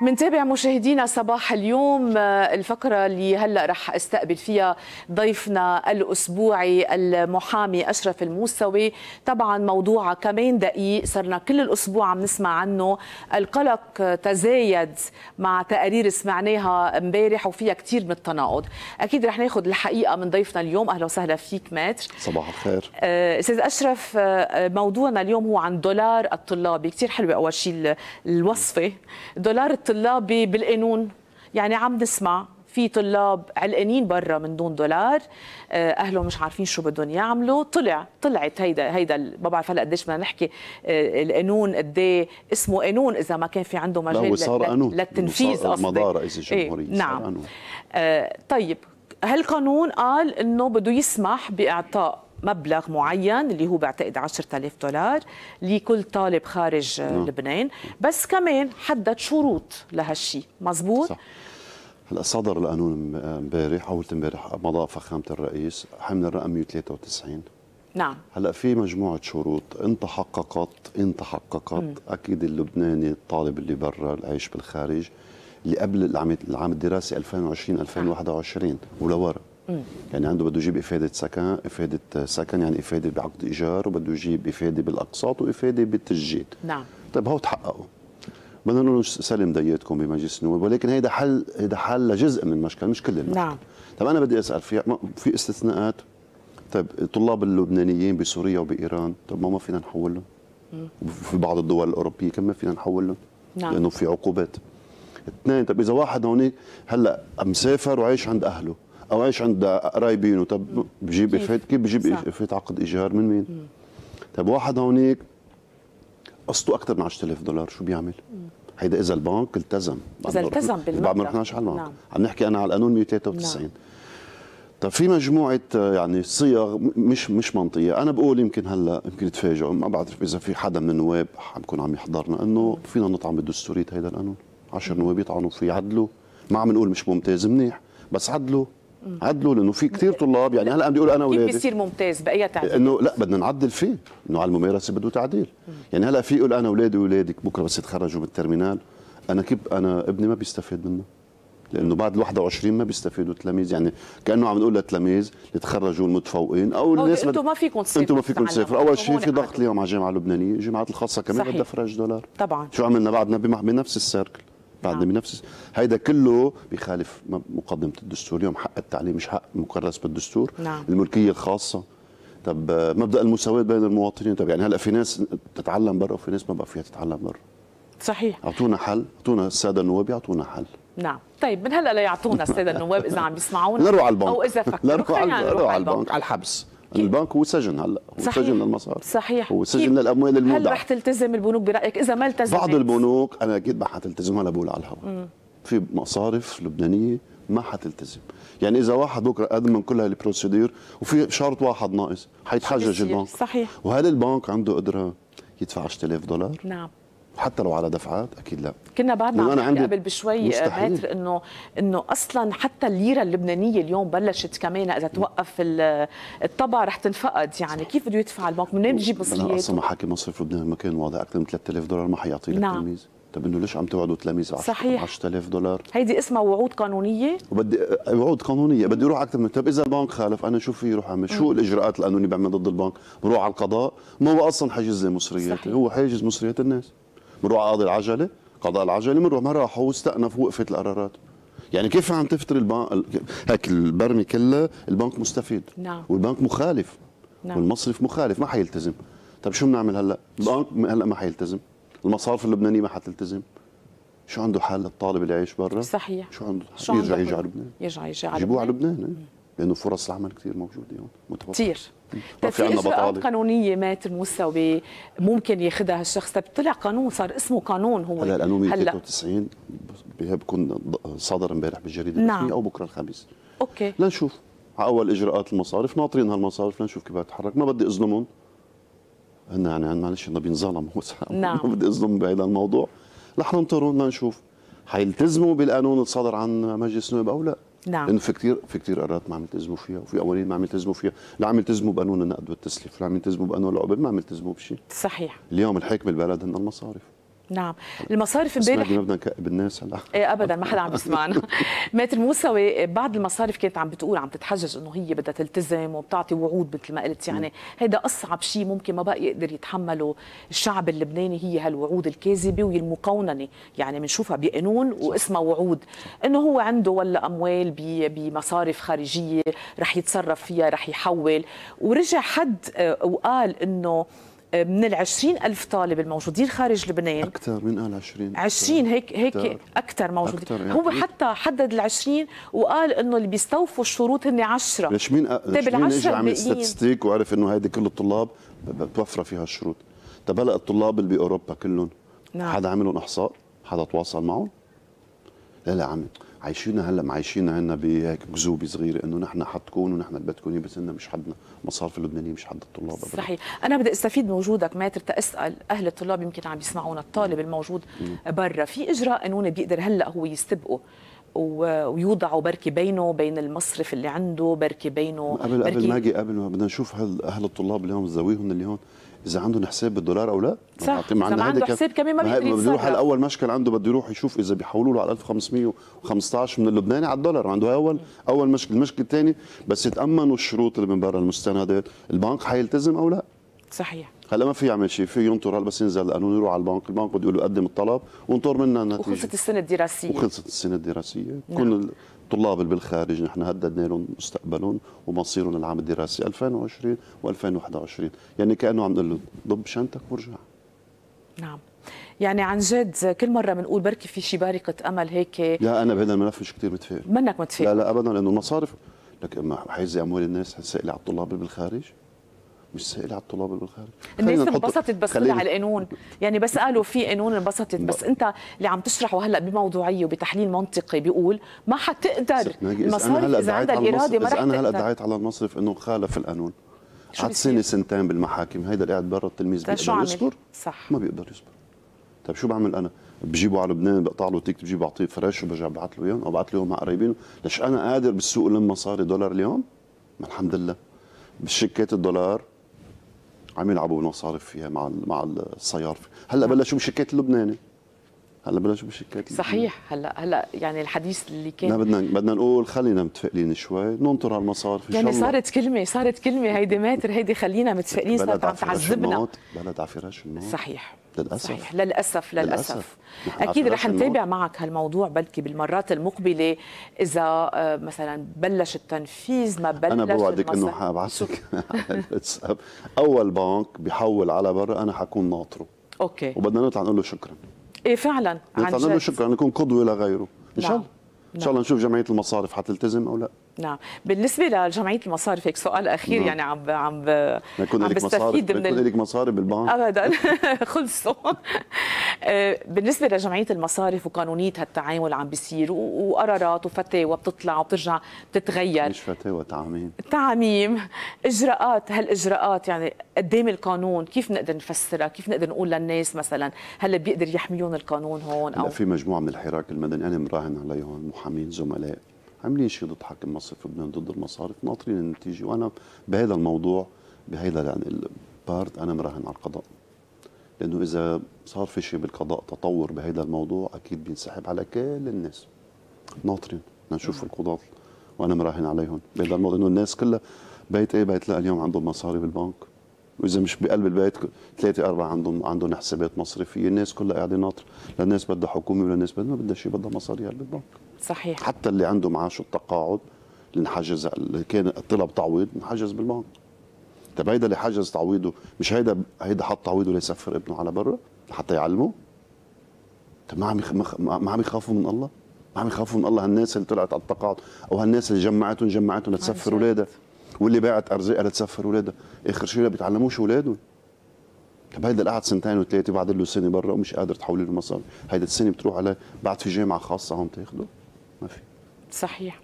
منتابع مشاهدينا صباح اليوم آه، الفقرة اللي هلأ رح استقبل فيها ضيفنا الأسبوعي المحامي أشرف الموسوي طبعا موضوع كمان دقيق صرنا كل الأسبوع عم نسمع عنه القلق تزايد مع تقارير سمعناها امبارح وفيها كثير من التناقض أكيد رح ناخذ الحقيقة من ضيفنا اليوم أهلا وسهلا فيك ماتر صباح الخير آه، أستاذ أشرف آه، موضوعنا اليوم هو عن دولار الطلابي كثير حلوة أول شيء الوصفة دولار الطلاب بالقانون يعني عم نسمع في طلاب علقانين برا من دون دولار آه، اهلهم مش عارفين شو بدهم يعملوا طلع طلعت هيدا هيدا ما بعرف هلا قديش بدنا نحكي آه، القانون قد إيه، اسمه قانون اذا ما كان في عنده مجال لا صار قانون للتنفيذ قصدي مدار رئيس الجمهوريه إيه؟ نعم آه طيب هالقانون قال انه بده يسمح باعطاء مبلغ معين اللي هو بعتقد 10000 دولار لكل طالب خارج نعم. لبنان بس كمان حدد شروط لهالشيء مزبوط صح. هلا صدر القانون امبارح اول امبارح مضى فخامه الرئيس حمل الرقم 193 نعم هلا في مجموعه شروط ان تحققت ان تحققت مم. اكيد اللبناني الطالب اللي برا العيش بالخارج اللي قبل العام الدراسي 2020 2021 ولورا يعني عنده بده يجيب افاده سكن افاده سكن يعني افاده بعقد ايجار وبده يجيب افاده بالاقساط وافاده بالتسجيل نعم طيب هو تحققوا بدنا نقول سلم دياتكم بمجلس النواب ولكن هيدا حل هيدا حل لجزء من المشكله مش كل المشكل نعم طيب انا بدي اسال في في استثناءات طيب الطلاب اللبنانيين بسوريا وبايران طب ما ما فينا نحول لهم في بعض الدول الاوروبيه ما فينا نحول لهم نعم. لانه في عقوبات اثنين طب اذا واحد هون هلا مسافر وعايش عند اهله او عايش عند قرايبينه طب بجيب افات كيف بجيب افات عقد ايجار من مين؟ طب واحد هونيك قسطه اكثر من 10000 دولار شو بيعمل؟ هيدا اذا البنك التزم اذا التزم بالمبلغ بعد ما رحناش على البنك نعم. عم نحكي انا على القانون 193 نعم. طب في مجموعه آه، يعني صيغ مش مش منطقيه انا بقول يمكن هلا يمكن تفاجئوا ما بعرف اذا في حدا من النواب عم بكون عم يحضرنا انه فينا نطعن بالدستوريه هيدا القانون 10 نواب يطعنوا فيه عدلوا ما عم نقول مش ممتاز منيح بس عدلوا عدلوا لانه في كثير طلاب يعني هلا عم اقول انا ولادي كيف بيصير ممتاز باي تعديل؟ انه لا بدنا نعدل فيه انه على الممارسه بده تعديل يعني هلا في يقول انا اولادي ولادك بكره بس يتخرجوا من الترمينال انا كيف انا ابني ما بيستفيد منه لانه بعد ال 21 ما بيستفيدوا التلاميذ يعني كانه عم نقول للتلاميذ اللي تخرجوا المتفوقين او الناس انتم ما فيكم تسافروا انتم ما فيكم تسافروا اول شيء في ضغط اليوم على الجامعه اللبنانيه الجامعات الخاصه كمان بدها فرج دولار طبعا شو عملنا بعدنا بنفس السيركل بعد نعم. بنفس هيدا كله بخالف مقدمه الدستور اليوم حق التعليم مش حق مكرس بالدستور نعم. الملكيه الخاصه طب آه، مبدا المساواه بين المواطنين طب يعني هلا في ناس تتعلم برا وفي ناس ما بقى فيها تتعلم برا صحيح اعطونا حل اعطونا الساده النواب يعطونا حل نعم طيب من هلا ليعطونا الساده النواب اذا عم بيسمعونا نروح على البنك او اذا فكروا نروح على البنك على الحبس البنك هو سجن هلا هو صحيح. سجن للمصاري صحيح وسجن للاموال المودعه هل رح تلتزم البنوك برايك اذا ما التزمت بعض البنوك انا اكيد ما حتلتزم هلا بقول على الهواء في مصارف لبنانيه ما حتلتزم يعني اذا واحد بكره قدم من كل هالبروسيدير وفي شرط واحد ناقص حيتحجج البنك صحيح وهل البنك عنده قدره يدفع 10000 دولار نعم حتى لو على دفعات اكيد لا كنا بعدنا عم نحكي قبل بشوي باتر آه، انه انه اصلا حتى الليره اللبنانيه اليوم بلشت كمان اذا توقف الطبع رح تنفقد يعني كيف بده يدفع البنك منين وين مصريات؟ انا اصلا ما حكي مصرف لبنان ما كان واضح اكثر من 3000 دولار ما حيعطيه نعم. تلميذ طب انه ليش عم توعدوا تلاميذ 10 صحيح 10000 دولار هيدي اسمها وعود قانونيه وبدي آه، وعود قانونيه بدي اروح اكثر من طب اذا البنك خالف انا شو في روح اعمل شو الاجراءات القانونيه بعمل ضد البنك بروح على القضاء ما هو اصلا حاجز حيجز مصرياتي هو حاجز مصريات الناس بنروح على قاضي العجله قضاء العجله بنروح ما راحوا واستأنفوا وقفت القرارات يعني كيف عم تفتري البنك هيك البرمي كلها البنك مستفيد نعم. والبنك مخالف نعم. والمصرف مخالف ما حيلتزم طيب شو بنعمل هلا البنك هلا ما حيلتزم المصارف اللبنانيه ما حتلتزم شو عنده حال للطالب اللي عايش برا صحيح شو عنده شو يرجع يجي على لبنان يرجع يجي على لبنان يجيبوه على لبنان إيه. لانه فرص العمل كثير موجوده هون متوفره كثير طيب، في عندنا بطاله قانونيه مات تموسى ممكن ياخذها الشخص طيب طلع قانون صار اسمه قانون هو هلا القانون 193 بكون صدر امبارح بالجريده نعم. او بكره الخميس اوكي لنشوف على اول اجراءات المصارف ناطرين هالمصارف لنشوف كيف بتتحرك ما بدي اظلمهم هن يعني معلش انه بينظلم نعم ما بدي اظلم يعني بهذا نعم. الموضوع رح ننطرهم لنشوف حيلتزموا بالقانون اللي صدر عن مجلس النواب او لا نعم لانه في كثير في كثير قرارات ما عم يلتزموا فيها وفي قوانين ما عم يلتزموا فيها، لا عم يلتزموا بقانون النقد والتسليف، لا عم يلتزموا بقانون العقوبات ما عم يلتزموا بشيء صحيح اليوم الحاكم البلد هن المصارف نعم المصارف امبارح بدنا كئب الناس هلا ايه ابدا ما حدا عم يسمعنا ماتر موسوي بعض المصارف كانت عم بتقول عم تتحجج انه هي بدها تلتزم وبتعطي وعود مثل ما قلت يعني هذا اصعب شيء ممكن ما بقى يقدر يتحمله الشعب اللبناني هي هالوعود الكاذبه والمقوننه يعني بنشوفها بقانون واسمها وعود انه هو عنده ولا اموال بمصارف خارجيه رح يتصرف فيها رح يحول ورجع حد آه، وقال انه من ال ألف طالب الموجودين خارج لبنان أكثر من قال 20 20 هيك هيك أكثر موجودين أكتر يعني هو حتى حدد ال 20 وقال إنه اللي بيستوفوا الشروط هن 10 ليش مين طيب ال 10 اجى عمل ستاتستيك وعرف إنه هيدي كل الطلاب بتوفر فيها الشروط طب هلا الطلاب اللي بأوروبا كلهم نعم. حدا عملهم إحصاء حدا تواصل معهم لا لا عمي عايشينها هلا عايشينها عنا بهيك جذوبه صغيره انه نحن حتكون ونحن اللي بدكم بس إنه مش حدنا المصارف اللبنانيه مش حد الطلاب أبدا. صحيح انا بدي استفيد من وجودك ماتر تاسال اهل الطلاب يمكن عم يسمعونا الطالب الموجود برا في اجراء قانوني بيقدر هلا هو يستبقه ويوضعوا بركي بينه وبين المصرف اللي عنده بركي بينه قبل قبل ما اجي قبل ما بدنا نشوف هل اهل الطلاب اليوم زاويهم اللي هون اذا عندهم حساب بالدولار او لا صح اذا عنده حساب كمان ما بيقدر بده يروح على اول مشكل عنده بده يروح يشوف اذا بيحولوا له على 1515 من اللبناني على الدولار عنده اول اول مشكل المشكل الثاني بس يتامنوا الشروط اللي من برا المستندات البنك حيلتزم او لا صحيح هلا ما في يعمل شيء في ينطر هلا بس ينزل القانون يروح على البنك البنك بده له قدم الطلب وانطر منا النتيجه وخلصت السنه الدراسيه وخلصت السنه الدراسيه نعم. كل الطلاب اللي بالخارج نحن هددنا لهم مستقبلهم ومصيرهم العام الدراسي 2020 و2021 يعني كانه عم نقول له ضب شنطك وارجع نعم يعني عن جد كل مره بنقول بركي في شي بارقه امل هيك لا انا بهذا الملف مش كثير متفائل منك متفائل لا لا ابدا لانه المصارف لك ما حيزي اموال الناس سائله على الطلاب اللي بالخارج مش سائل على الطلاب اللي بالخارج الناس انبسطت بس على القانون يعني بس قالوا في قانون انبسطت بس انت اللي عم تشرحه هلا بموضوعيه وبتحليل منطقي بيقول ما حتقدر المصارف اذا عندها الاراده ما رح انا هلا دعيت على المصرف انه خالف القانون قعد سنه سنتين بالمحاكم هيدا اللي قاعد برا التلميذ طيب بيقدر يصبر صح ما بيقدر يصبر طيب شو بعمل انا بجيبه على لبنان بقطع له تيك بجيب بعطيه فريش وبرجع ببعث له اياهم او له اياهم مع قرايبينه ليش انا قادر بالسوق لما مصاري دولار اليوم ما الحمد لله بالشيكات الدولار عم يلعبوا مصارف فيها مع مع الصيارف هلا بلشوا بشركات اللبناني هلا بلشوا بشركات صحيح هلا هلا يعني الحديث اللي كان بدنا بدنا نقول خلينا متفائلين شوي ننطر على المصارف يعني الله. صارت كلمه صارت كلمه هيدي ماتر هيدي خلينا متفائلين صارت عم تعذبنا بلد على الموت صحيح للاسف صحيح للاسف للاسف, للأسف. اكيد رح نتابع معك هالموضوع بلكي بالمرات المقبله اذا آه، مثلا بلش التنفيذ ما بلش انا بوعدك انه حابعثك على الواتساب اول بنك بيحول على برا انا حكون ناطره اوكي وبدنا نطلع نقول له شكرا ايه فعلا نطلع نقول له شكرا نكون قدوه لغيره ان شاء الله نعم. ان شاء الله نعم. نشوف جمعيه المصارف حتلتزم او لا نعم بالنسبه لجمعيه المصارف هيك سؤال اخير نعم. يعني عم عم عم بستفيد من بيكون لك مصاري بالبنك ابدا خلصوا آه، بالنسبه لجمعيه المصارف وقانونيه هالتعامل عم بيصير وقرارات وفتاوى بتطلع وبترجع بتتغير مش فتاوى تعاميم تعاميم اجراءات هالاجراءات يعني قدام القانون كيف نقدر نفسرها كيف نقدر نقول للناس مثلا هل بيقدر يحميهم القانون هون او في مجموعه من الحراك المدني انا مراهن عليهم محامين زملاء عاملين شيء ضد حاكم في لبنان ضد المصارف ناطرين النتيجه وانا بهذا الموضوع بهذا يعني البارت انا مراهن على القضاء لانه اذا صار في شيء بالقضاء تطور بهذا الموضوع اكيد بينسحب على كل الناس ناطرين نشوف نعم. القضاة وانا مراهن عليهم بهذا الموضوع انه الناس كلها بيت ايه بيت لا اليوم عندهم مصاري بالبنك واذا مش بقلب البيت ثلاثه اربعه عندهم عندهم حسابات مصرفيه الناس كلها قاعده ناطره لا الناس بدها حكومه ولا الناس بدها ما بدها شيء بدها مصاري بالبنك صحيح حتى اللي عنده معاشه التقاعد اللي انحجز اللي كان طلب تعويض انحجز بالبنك طب هيدا اللي حجز تعويضه مش هيدا هيدا حط تعويضه ليسفر ابنه على برا حتى يعلمه طب ما عم ما عم يخافوا من الله ما عم يخافوا من الله هالناس اللي طلعت على التقاعد او هالناس اللي جمعتهم جمعتهم لتسفر اولادها واللي باعت ارزاقها لتسفر اولادها اخر شيء لا بيتعلموش اولادهم طب هيدا اللي قعد سنتين وثلاثه بعد له سنه برا ومش قادر تحول له مصاري هيدا السنه بتروح عليه بعد في جامعه خاصه هون تاخده ما في صحيح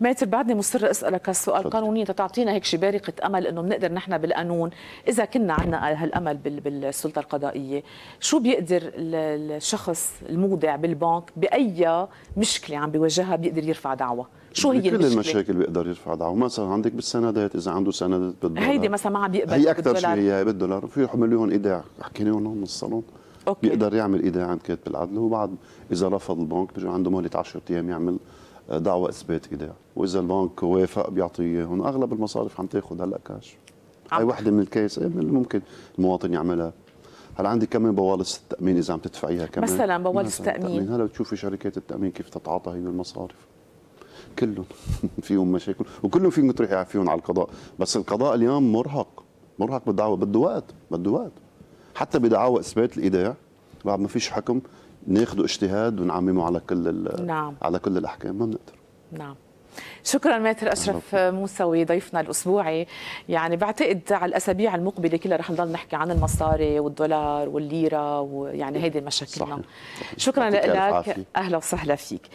ماتر بعدني مصر اسالك هالسؤال قانونيا تعطينا هيك شي بارقه امل انه بنقدر نحن بالقانون اذا كنا عندنا هالامل بالسلطه القضائيه شو بيقدر الشخص المودع بالبنك باي مشكله عم بيواجهها بيقدر يرفع دعوى شو هي المشكله كل المشاكل بيقدر يرفع دعوه مثلا عندك بالسندات اذا عنده سندات بالدولار هيدي مثلا ما عم بيقبل هي اكثر شيء هي بالدولار في مليون ايداع حكيناهم هون من الصالون أوكي. بيقدر يعمل ايداع عند كاتب العدل وبعد اذا رفض البنك بيجي عنده مهله 10 ايام يعمل آه، دعوة اثبات ايداع واذا البنك وافق بيعطيه اياهم اغلب المصارف عم تاخذ هلا كاش اي وحده من الكيس إيه، اللي ممكن المواطن يعملها هلا عندي كمان بوالص التامين اذا عم تدفعيها كمان مثلا بوالص التامين هلا بتشوفي شركات التامين كيف تتعاطى هي المصارف كلهم فيهم مشاكل وكلهم فيهم تروحي فيهم على القضاء بس القضاء اليوم مرهق مرهق بالدعوه بده وقت بده وقت حتى بدعاوى اثبات الايداع بعد ما فيش حكم ناخذوا اجتهاد ونعممه على كل نعم. على كل الاحكام ما بنقدر نعم شكرا ماتر اشرف نعم. موسوي ضيفنا الاسبوعي يعني بعتقد على الاسابيع المقبله كلها رح نضل نحكي عن المصاري والدولار والليره ويعني إيه، هيدي مشاكلنا شكرا لك اهلا وسهلا فيك